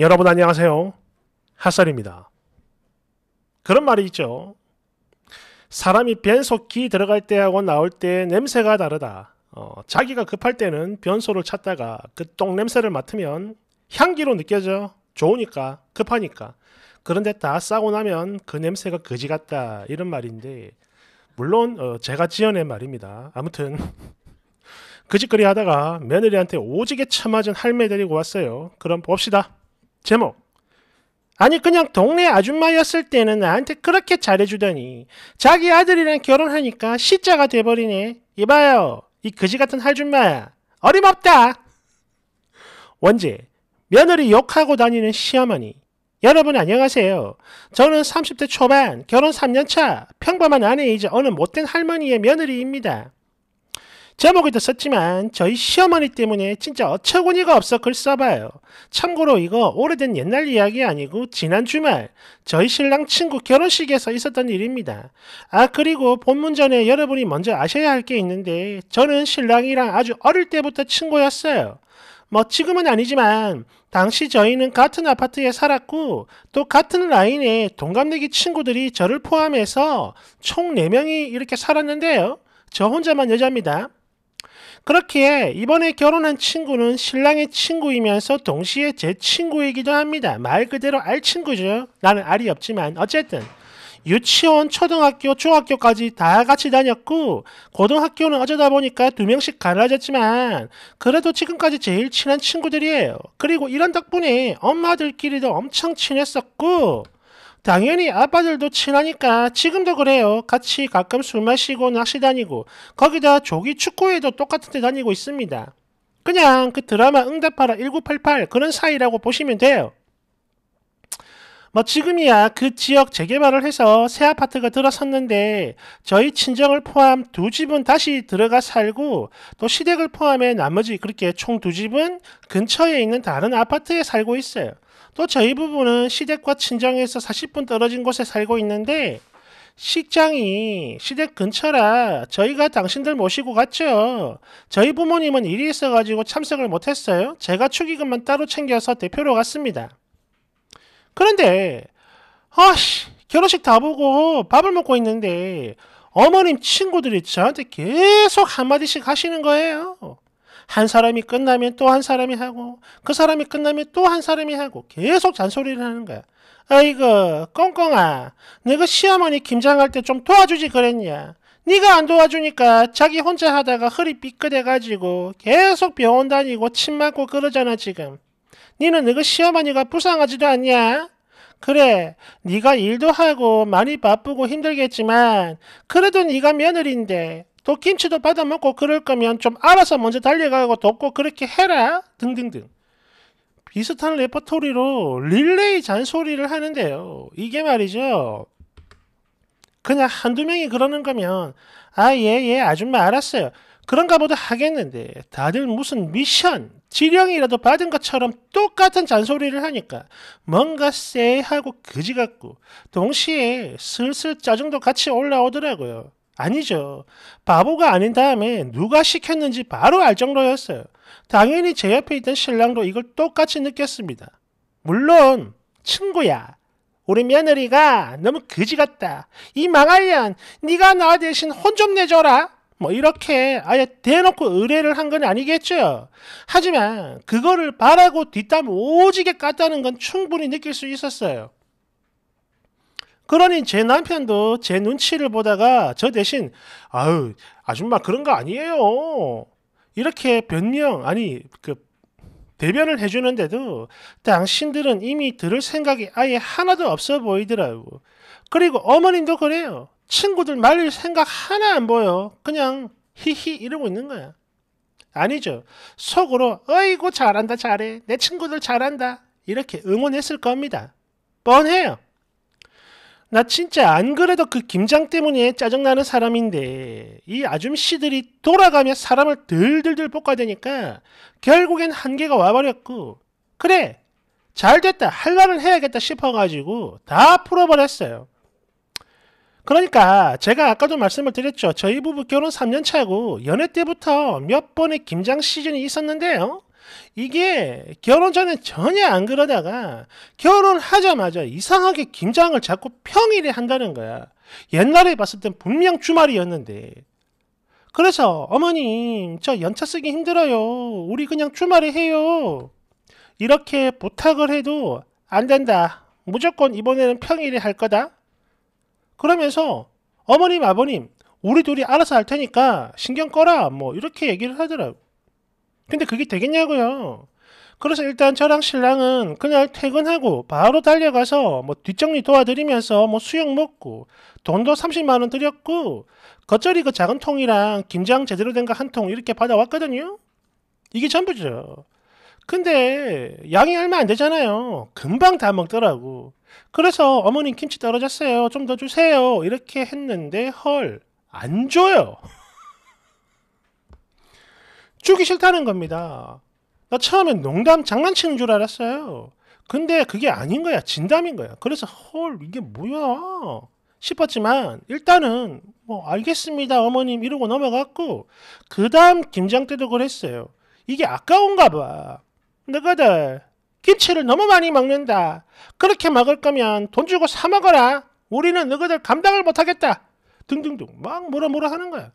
여러분 안녕하세요. 핫설입니다. 그런 말이 있죠. 사람이 변속기 들어갈 때하고 나올 때 냄새가 다르다. 어, 자기가 급할 때는 변소를 찾다가 그 똥 냄새를 맡으면 향기로 느껴져. 좋으니까, 급하니까. 그런데 다 싸고 나면 그 냄새가 거지 같다. 이런 말인데, 물론 어, 제가 지어낸 말입니다. 아무튼 그 짓거리 하다가 며느리한테 오지게 참아준 할매 데리고 왔어요. 그럼 봅시다. 제목 아니 그냥 동네 아줌마였을 때는 나한테 그렇게 잘해주더니 자기 아들이랑 결혼하니까 시자가 돼버리네. 이봐요. 이 그지같은 할줌마야. 어림없다. 원제 며느리 욕하고 다니는 시어머니. 여러분 안녕하세요. 저는 30대 초반 결혼 3년차 평범한 아내이자 어느 못된 할머니의 며느리입니다. 제목에도 썼지만 저희 시어머니 때문에 진짜 어처구니가 없어 글 써봐요. 참고로 이거 오래된 옛날 이야기 아니고 지난 주말 저희 신랑 친구 결혼식에서 있었던 일입니다. 아 그리고 본문 전에 여러분이 먼저 아셔야 할 게 있는데 저는 신랑이랑 아주 어릴 때부터 친구였어요. 뭐 지금은 아니지만 당시 저희는 같은 아파트에 살았고 또 같은 라인에 동갑내기 친구들이 저를 포함해서 총 4명이 이렇게 살았는데요. 저 혼자만 여자입니다. 그렇기에 이번에 결혼한 친구는 신랑의 친구이면서 동시에 제 친구이기도 합니다. 말 그대로 알 친구죠. 나는 알이 없지만 어쨌든 유치원, 초등학교, 중학교까지 다 같이 다녔고 고등학교는 어쩌다 보니까 두 명씩 갈라졌지만 그래도 지금까지 제일 친한 친구들이에요. 그리고 이런 덕분에 엄마들끼리도 엄청 친했었고 당연히 아빠들도 친하니까 지금도 그래요. 같이 가끔 술 마시고 낚시 다니고 거기다 조기 축구회도 똑같은 데 다니고 있습니다. 그냥 그 드라마 응답하라 1988 그런 사이라고 보시면 돼요. 뭐 지금이야 그 지역 재개발을 해서 새 아파트가 들어섰는데 저희 친정을 포함 두 집은 다시 들어가 살고 또 시댁을 포함해 나머지 그렇게 총 두 집은 근처에 있는 다른 아파트에 살고 있어요. 또 저희 부부는 시댁과 친정에서 40분 떨어진 곳에 살고 있는데 식장이 시댁 근처라 저희가 당신들 모시고 갔죠. 저희 부모님은 일이 있어가지고 참석을 못했어요. 제가 축의금만 따로 챙겨서 대표로 갔습니다. 그런데 아씨 결혼식 다 보고 밥을 먹고 있는데 어머님 친구들이 저한테 계속 한마디씩 하시는 거예요. 한 사람이 끝나면 또 한 사람이 하고 그 사람이 끝나면 또 한 사람이 하고 계속 잔소리를 하는 거야. 아이고 꽁꽁아 내가 시어머니 김장할 때 좀 도와주지 그랬냐. 네가 안 도와주니까 자기 혼자 하다가 허리 삐끗해가지고 계속 병원 다니고 침 맞고 그러잖아 지금. 니는 너희 시어머니가 불쌍하지도 않냐? 그래, 네가 일도 하고 많이 바쁘고 힘들겠지만 그래도 네가 며느리인데 또 김치도 받아 먹고 그럴 거면 좀 알아서 먼저 달려가고 돕고 그렇게 해라 등등등 비슷한 레퍼토리로 릴레이 잔소리를 하는데요. 이게 말이죠. 그냥 한두 명이 그러는 거면 아 예예 예, 아줌마 알았어요. 그런가 보다 하겠는데 다들 무슨 미션, 지령이라도 받은 것처럼 똑같은 잔소리를 하니까 뭔가 쎄하고 거지 같고 동시에 슬슬 짜증도 같이 올라오더라고요. 아니죠. 바보가 아닌 다음에 누가 시켰는지 바로 알 정도였어요. 당연히 제 옆에 있던 신랑도 이걸 똑같이 느꼈습니다. 물론 친구야. 우리 며느리가 너무 그지 같다. 이 망할년 네가 나 대신 혼 좀 내줘라. 뭐 이렇게 아예 대놓고 의뢰를 한 건 아니겠죠. 하지만 그거를 바라고 뒷담 오지게 깠다는 건 충분히 느낄 수 있었어요. 그러니 제 남편도 제 눈치를 보다가 저 대신 아유 아줌마 그런 거 아니에요. 이렇게 변명 아니 그 대변을 해주는데도 당신들은 이미 들을 생각이 아예 하나도 없어 보이더라고. 그리고 어머님도 그래요. 친구들 말릴 생각 하나 안 보여. 그냥 히히 이러고 있는 거야. 아니죠. 속으로 어이구 잘한다 잘해. 내 친구들 잘한다. 이렇게 응원했을 겁니다. 뻔해요. 나 진짜 안 그래도 그 김장 때문에 짜증나는 사람인데 이 아줌씨들이 돌아가며 사람을 들들들 볶아대니까 결국엔 한계가 와버렸고 그래 잘됐다 할말을 해야겠다 싶어가지고 다 풀어버렸어요. 그러니까 제가 아까도 말씀을 드렸죠. 저희 부부 결혼 3년 차고 연애 때부터 몇 번의 김장 시즌이 있었는데요. 이게 결혼 전에 전혀 안 그러다가 결혼하자마자 이상하게 김장을 자꾸 평일에 한다는 거야. 옛날에 봤을 땐 분명 주말이었는데. 그래서 어머님 저 연차 쓰기 힘들어요. 우리 그냥 주말에 해요. 이렇게 부탁을 해도 안 된다. 무조건 이번에는 평일에 할 거다. 그러면서 어머님 아버님 우리 둘이 알아서 할 테니까 신경 꺼라 뭐 이렇게 얘기를 하더라고. 근데 그게 되겠냐고요. 그래서 일단 저랑 신랑은 그날 퇴근하고 바로 달려가서 뭐 뒷정리 도와드리면서 뭐 수육 먹고 돈도 30만 원 드렸고 겉절이 그 작은 통이랑 김장 제대로 된 거 한 통 이렇게 받아왔거든요. 이게 전부죠. 근데 양이 얼마 안 되잖아요. 금방 다 먹더라고. 그래서 어머님 김치 떨어졌어요. 좀 더 주세요. 이렇게 했는데 헐 안 줘요. 죽기 싫다는 겁니다. 나 처음엔 농담 장난치는 줄 알았어요. 근데 그게 아닌 거야. 진담인 거야. 그래서 헐 이게 뭐야 싶었지만 일단은 뭐 알겠습니다 어머님 이러고 넘어갔고 그 다음 김장 때도 그랬어요. 이게 아까운가 봐. 너희들 김치를 너무 많이 먹는다. 그렇게 먹을 거면 돈 주고 사 먹어라. 우리는 너희들 감당을 못하겠다. 등등등 막 뭐라 뭐라 하는 거야.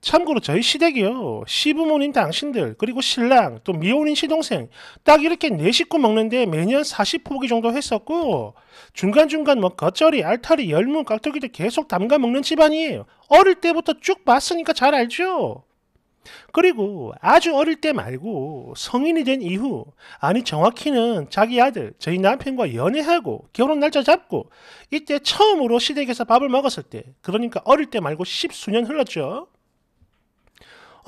참고로 저희 시댁이요. 시부모님 당신들, 그리고 신랑, 또 미혼인 시동생, 딱 이렇게 네 식구 먹는데 매년 40포기 정도 했었고, 중간중간 뭐 겉절이, 알타리, 열무, 깍두기도 계속 담가 먹는 집안이에요. 어릴 때부터 쭉 봤으니까 잘 알죠? 그리고 아주 어릴 때 말고 성인이 된 이후 아니 정확히는 자기 아들 저희 남편과 연애하고 결혼 날짜 잡고 이때 처음으로 시댁에서 밥을 먹었을 때 그러니까 어릴 때 말고 십수년 흘렀죠.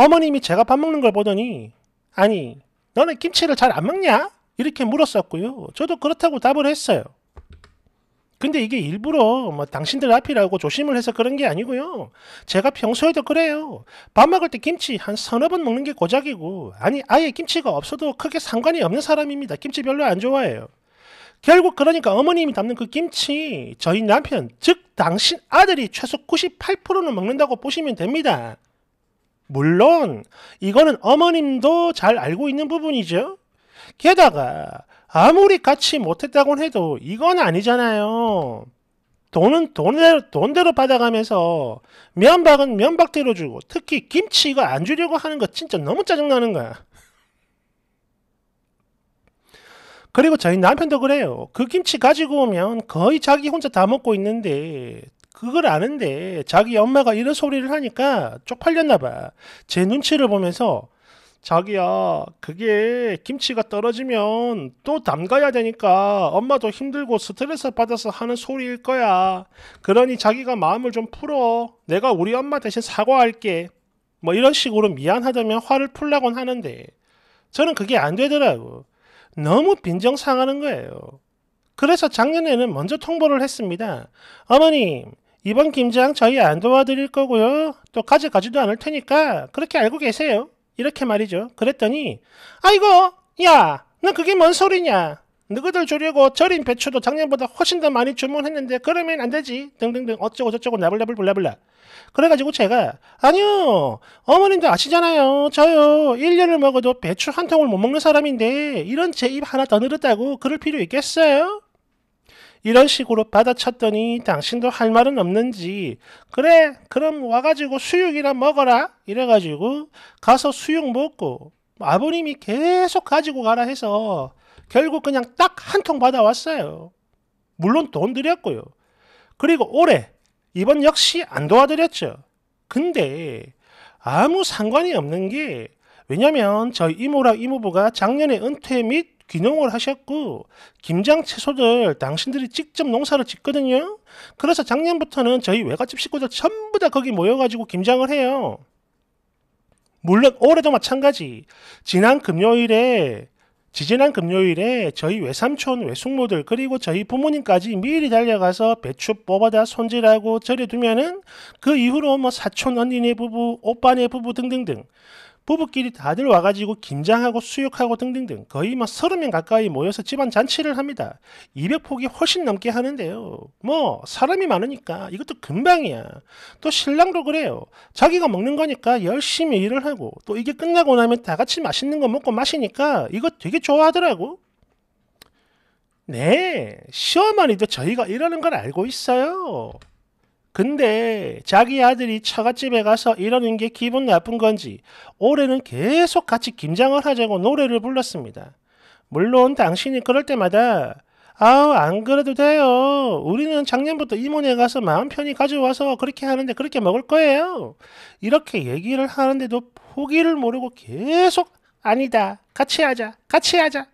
어머님이 제가 밥 먹는 걸 보더니 아니 너는 김치를 잘 안 먹냐? 이렇게 물었었고요. 저도 그렇다고 답을 했어요. 근데 이게 일부러 뭐 당신들 앞이라고 조심을 해서 그런 게 아니고요. 제가 평소에도 그래요. 밥 먹을 때 김치 한 서너 번 먹는 게 고작이고 아니 아예 김치가 없어도 크게 상관이 없는 사람입니다. 김치 별로 안 좋아해요. 결국 그러니까 어머님이 담는 그 김치 저희 남편 즉 당신 아들이 최소 98%는 먹는다고 보시면 됩니다. 물론 이거는 어머님도 잘 알고 있는 부분이죠. 게다가 아무리 같이 못했다곤 해도 이건 아니잖아요. 돈은 돈대로, 돈대로 받아가면서 면박은 면박대로 주고 특히 김치 이거 안 주려고 하는 거 진짜 너무 짜증나는 거야. 그리고 저희 남편도 그래요. 그 김치 가지고 오면 거의 자기 혼자 다 먹고 있는데 그걸 아는데 자기 엄마가 이런 소리를 하니까 쪽팔렸나 봐. 제 눈치를 보면서 자기야, 그게 김치가 떨어지면 또 담가야 되니까 엄마도 힘들고 스트레스 받아서 하는 소리일 거야. 그러니 자기가 마음을 좀 풀어. 내가 우리 엄마 대신 사과할게. 뭐 이런 식으로 미안하다면 화를 풀라곤 하는데 저는 그게 안 되더라고. 너무 빈정상하는 거예요. 그래서 작년에는 먼저 통보를 했습니다. 어머님, 이번 김장 저희 안 도와드릴 거고요. 또 가져가지도 않을 테니까 그렇게 알고 계세요. 이렇게 말이죠. 그랬더니 아이고 야 너 그게 뭔 소리냐. 너희들 주려고 절인 배추도 작년보다 훨씬 더 많이 주문했는데 그러면 안 되지 등등등 어쩌고 저쩌고 나블라블 블라블라 그래가지고 제가 아니요 어머님도 아시잖아요 저요 1년을 먹어도 배추 한 통을 못 먹는 사람인데 이런 제 입 하나 더 늘었다고 그럴 필요 있겠어요? 이런 식으로 받아쳤더니 당신도 할 말은 없는지 그래 그럼 와가지고 수육이나 먹어라 이래가지고 가서 수육 먹고 아버님이 계속 가지고 가라 해서 결국 그냥 딱 한 통 받아왔어요. 물론 돈 드렸고요. 그리고 올해 이번 역시 안 도와드렸죠. 근데 아무 상관이 없는 게 왜냐면 저희 이모랑 이모부가 작년에 은퇴 및 귀농을 하셨고 김장 채소들 당신들이 직접 농사를 짓거든요. 그래서 작년부터는 저희 외갓집 식구들 전부 다 거기 모여가지고 김장을 해요. 물론 올해도 마찬가지. 지난 금요일에 지지난 금요일에 저희 외삼촌, 외숙모들 그리고 저희 부모님까지 미리 달려가서 배추 뽑아다 손질하고 절여두면은 그 이후로 뭐 사촌 언니네 부부, 오빠네 부부 등등등 부부끼리 다들 와가지고 김장하고 수육하고 등등등 거의 막 뭐 서른 명 가까이 모여서 집안 잔치를 합니다. 200폭이 훨씬 넘게 하는데요. 뭐 사람이 많으니까 이것도 금방이야. 또 신랑도 그래요. 자기가 먹는 거니까 열심히 일을 하고 또 이게 끝나고 나면 다 같이 맛있는 거 먹고 마시니까 이거 되게 좋아하더라고. 네, 시어머니도 저희가 이러는 걸 알고 있어요. 근데 자기 아들이 처갓집에 가서 이러는 게 기분 나쁜 건지 올해는 계속 같이 김장을 하자고 노래를 불렀습니다. 물론 당신이 그럴 때마다 아우 안 그래도 돼요. 우리는 작년부터 이모네 가서 마음 편히 가져와서 그렇게 하는데 그렇게 먹을 거예요. 이렇게 얘기를 하는데도 포기를 모르고 계속 아니다 같이 하자 같이 하자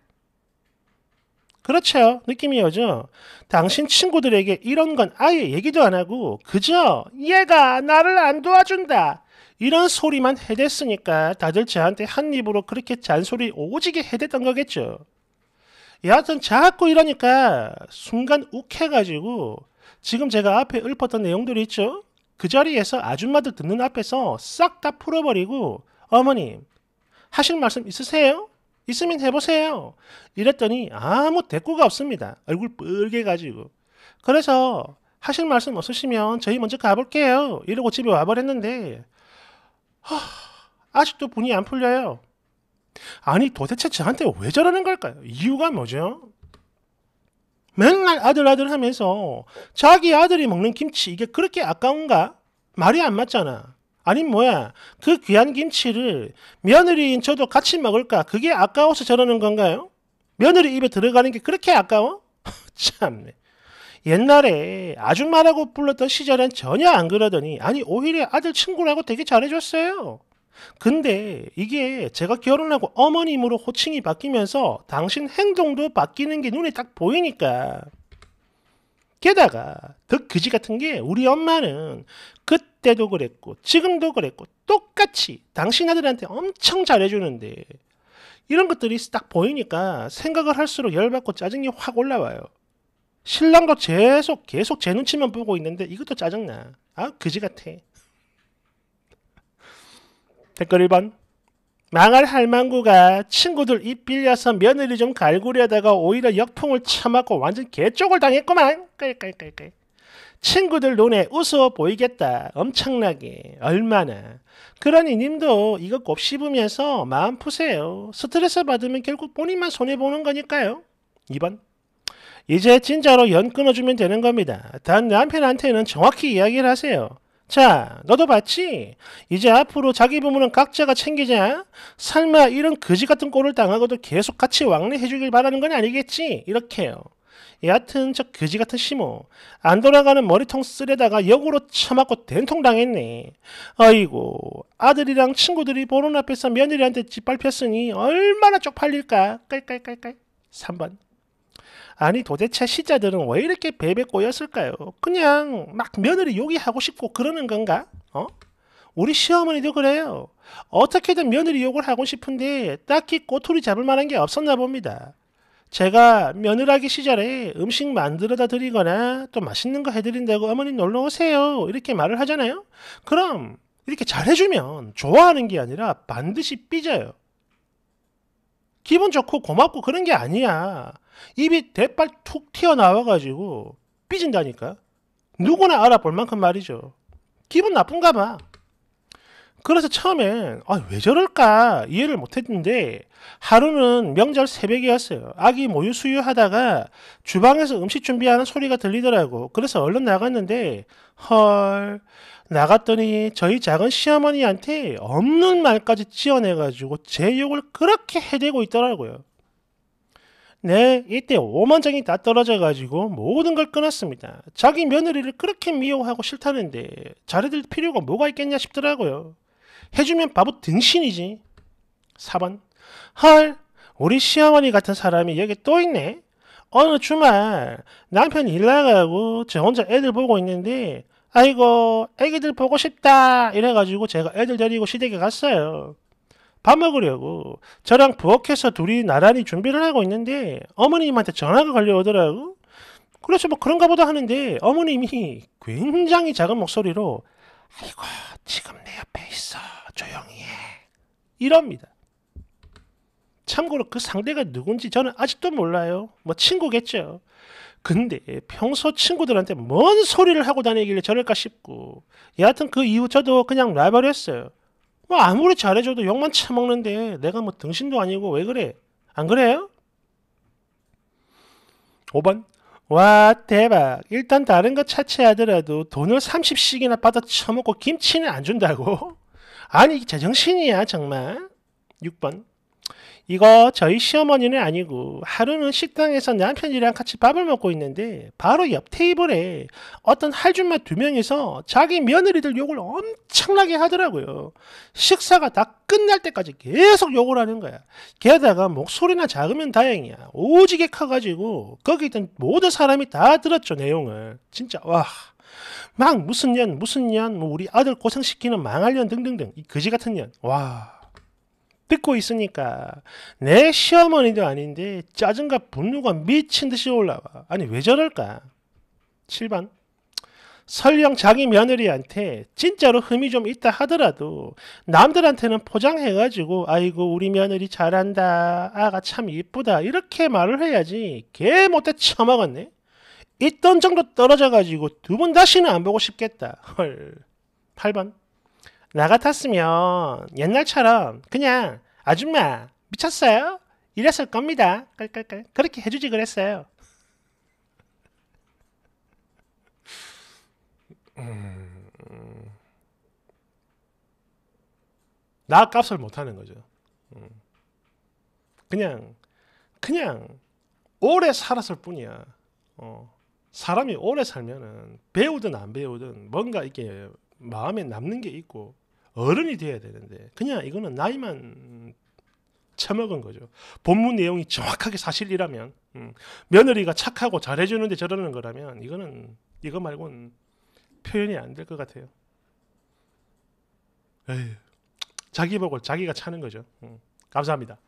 그렇죠. 느낌이 오죠. 당신 친구들에게 이런 건 아예 얘기도 안 하고 그저 얘가 나를 안 도와준다. 이런 소리만 해댔으니까 다들 저한테 한 입으로 그렇게 잔소리 오지게 해댔던 거겠죠. 여하튼 자꾸 이러니까 순간 욱해가지고 지금 제가 앞에 읊었던 내용들이 있죠. 그 자리에서 아줌마들 듣는 앞에서 싹 다 풀어버리고 어머님 하실 말씀 있으세요? 있으면 해보세요. 이랬더니 아무 대꾸가 없습니다. 얼굴 뻘개 가지고. 그래서 하실 말씀 없으시면 저희 먼저 가볼게요. 이러고 집에 와버렸는데 하, 아직도 분이 안 풀려요. 아니 도대체 저한테 왜 저러는 걸까요? 이유가 뭐죠? 맨날 아들아들 하면서 자기 아들이 먹는 김치 이게 그렇게 아까운가? 말이 안 맞잖아. 아님 뭐야 그 귀한 김치를 며느리인 저도 같이 먹을까 그게 아까워서 저러는 건가요? 며느리 입에 들어가는 게 그렇게 아까워? 참네. 옛날에 아줌마라고 불렀던 시절엔 전혀 안 그러더니 아니 오히려 아들 친구라고 되게 잘해줬어요. 근데 이게 제가 결혼하고 어머님으로 호칭이 바뀌면서 당신 행동도 바뀌는 게 눈에 딱 보이니까 게다가 더 그 그지 같은 게 우리 엄마는 그 그때도 그랬고 지금도 그랬고 똑같이 당신 아들한테 엄청 잘해주는데 이런 것들이 딱 보이니까 생각을 할수록 열받고 짜증이 확 올라와요. 신랑도 계속 계속 제 눈치만 보고 있는데 이것도 짜증나. 아 그지 같아. 댓글 1번 망할 할망구가 친구들 입 빌려서 며느리 좀 갈구려다가 오히려 역풍을 참았고 완전 개쪽을 당했구만. 깔깔깔깔. 친구들 눈에 웃어 보이겠다. 엄청나게. 얼마나. 그러니 님도 이거 곱씹으면서 마음 푸세요. 스트레스 받으면 결국 본인만 손해보는 거니까요. 2번. 이제 진짜로 연 끊어주면 되는 겁니다. 단 남편한테는 정확히 이야기를 하세요. 자, 너도 봤지? 이제 앞으로 자기 부모는 각자가 챙기자. 설마 이런 거지 같은 꼴을 당하고도 계속 같이 왕래해주길 바라는 건 아니겠지? 이렇게요. 여하튼 저 거지 같은 시모 안 돌아가는 머리통 쓰레다가 역으로 쳐맞고 된통 당했네. 아이고 아들이랑 친구들이 보는 앞에서 며느리한테 짓밟혔으니 얼마나 쪽팔릴까. 깔깔깔깔. 3번 아니 도대체 시자들은 왜 이렇게 베베 꼬였을까요? 그냥 막 며느리 욕이 하고 싶고 그러는 건가? 어? 우리 시어머니도 그래요. 어떻게든 며느리 욕을 하고 싶은데 딱히 꼬투리 잡을 만한 게 없었나 봅니다. 제가 며느라기 시절에 음식 만들어다 드리거나 또 맛있는 거 해드린다고 어머니 놀러 오세요. 이렇게 말을 하잖아요. 그럼 이렇게 잘해주면 좋아하는 게 아니라 반드시 삐져요. 기분 좋고 고맙고 그런 게 아니야. 입이 대빨 툭 튀어나와가지고 삐진다니까. 누구나 알아볼 만큼 말이죠. 기분 나쁜가 봐. 그래서 처음엔 아, 왜 저럴까 이해를 못했는데 하루는 명절 새벽이었어요. 아기 모유 수유하다가 주방에서 음식 준비하는 소리가 들리더라고. 그래서 얼른 나갔는데 헐 나갔더니 저희 작은 시어머니한테 없는 말까지 지어내가지고 제 욕을 그렇게 해대고 있더라고요. 네, 이때 오만장이 다 떨어져가지고 모든 걸 끊었습니다. 자기 며느리를 그렇게 미워하고 싫다는데 자리들 필요가 뭐가 있겠냐 싶더라고요. 해주면 바보 등신이지. 4번 헐 우리 시어머니 같은 사람이 여기 또 있네. 어느 주말 남편이 일 나가고 저 혼자 애들 보고 있는데 아이고 애기들 보고 싶다 이래가지고 제가 애들 데리고 시댁에 갔어요. 밥 먹으려고 저랑 부엌에서 둘이 나란히 준비를 하고 있는데 어머님한테 전화가 걸려오더라고. 그래서 뭐 그런가 보다 하는데 어머님이 굉장히 작은 목소리로 아이고 지금 내 옆에 있어 조용히 해 이럽니다. 참고로 그 상대가 누군지 저는 아직도 몰라요. 뭐 친구겠죠. 근데 평소 친구들한테 뭔 소리를 하고 다니길래 저럴까 싶고 여하튼 그 이후 저도 그냥 라버렸어요. 뭐 아무리 잘해줘도 욕만 처먹는데 내가 뭐 등신도 아니고 왜 그래? 안 그래요? 5번 와 대박 일단 다른 거 차치하더라도 돈을 30씩이나 받아 처먹고 김치는 안 준다고? 아니 제정신이야 정말 6번 이거 저희 시어머니는 아니고 하루는 식당에서 남편이랑 같이 밥을 먹고 있는데 바로 옆 테이블에 어떤 할줌마 두 명이서 자기 며느리들 욕을 엄청나게 하더라고요. 식사가 다 끝날 때까지 계속 욕을 하는 거야. 게다가 목소리나 작으면 다행이야. 오지게 커가지고 거기 있던 모든 사람이 다 들었죠 내용을. 진짜 와. 막 무슨 년 무슨 년 뭐 우리 아들 고생시키는 망할 년 등등등 이 거지 같은 년 와. 듣고 있으니까 내 시어머니도 아닌데 짜증과 분노가 미친 듯이 올라와. 아니 왜 저럴까? 7번 설령 자기 며느리한테 진짜로 흠이 좀 있다 하더라도 남들한테는 포장해가지고 아이고 우리 며느리 잘한다 아가 참 이쁘다 이렇게 말을 해야지 개 못해 처먹었네 있던 정도 떨어져가지고 두 분 다시는 안 보고 싶겠다 헐 8번 나 같았으면 옛날처럼 그냥 아줌마 미쳤어요? 이랬을 겁니다. 깔깔깔. 그렇게 해주지 그랬어요. 음. 나 값을 못하는 거죠. 음. 그냥 그냥 오래 살았을 뿐이야. 어. 사람이 오래 살면은 배우든 안 배우든 뭔가 이게 렇 마음에 남는 게 있고 어른이 돼야 되는데 그냥 이거는 나이만 처먹은 거죠. 본문 내용이 정확하게 사실이라면 음, 며느리가 착하고 잘해주는데 저러는 거라면 이거는 이거 말고는 표현이 안 될 것 같아요. 에휴, 자기 복을 자기가 차는 거죠. 음, 감사합니다.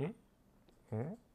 응? 음? 응? 음?